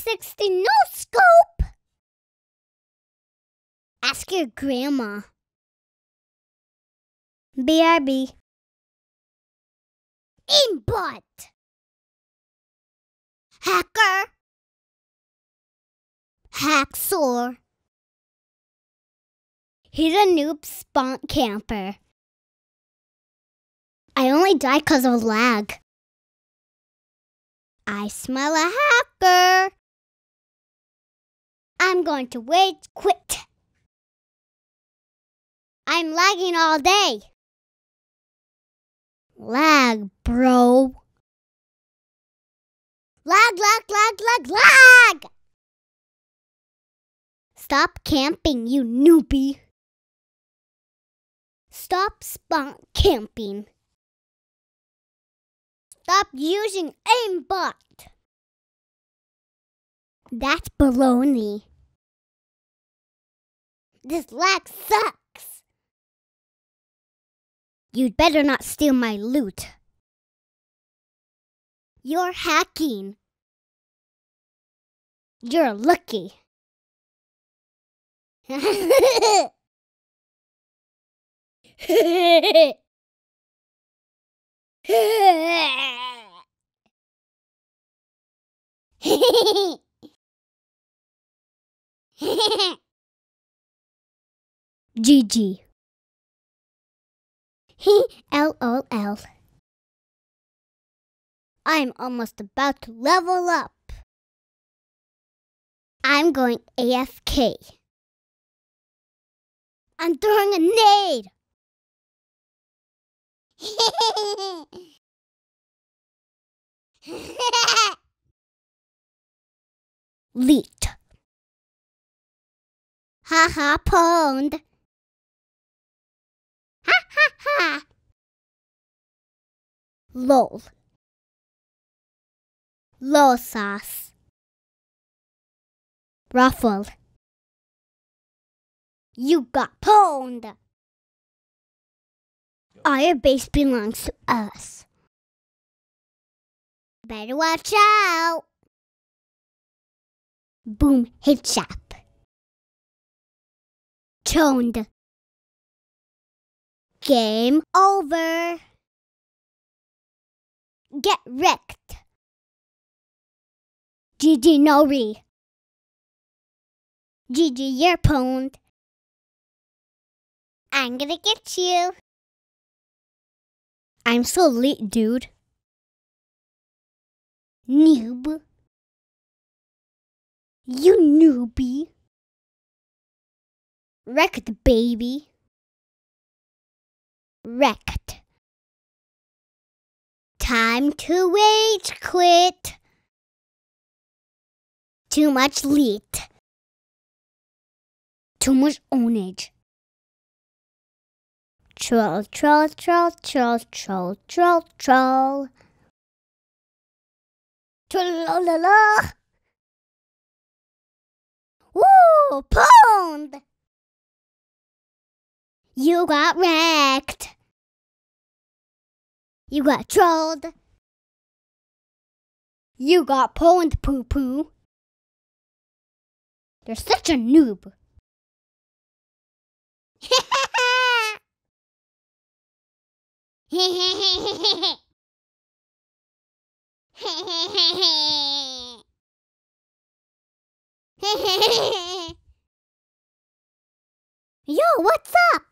360 no scope! Ask your grandma. BRB. Import Hacker! Hacksaw. He's a noob spunk camper. I only die because of lag. I smell a hacker. I'm going to wait quit. I'm lagging all day. Lag, bro. Lag, lag, lag, lag, lag! Stop camping, you newbie. Stop spunk camping. Stop using aimbot. That's baloney. This lack sucks! You'd better not steal my loot. You're hacking. You're lucky. GG. He LOL. I'm almost about to level up. I'm going AFK. I'm throwing a nade. Leet. Ha ha pwned ha ha. LOL. Low sauce. Ruffle. You got pwned. Our base belongs to us. Better watch out. Boom, hit chap. Toned. Game over. Get wrecked. Gigi re. Gigi, you're pwned. I'm gonna get you. I'm so late, dude. Noob. You newbie. Wrecked baby wrecked. Time to rage quit. Too much leet. Too much ownage. Troll, troll, troll, troll, troll, troll, troll. Troll-la-la! Woo! Pwned! You got wrecked! You got trolled. You got Poland poo poo. You're such a noob. Yo, what's up?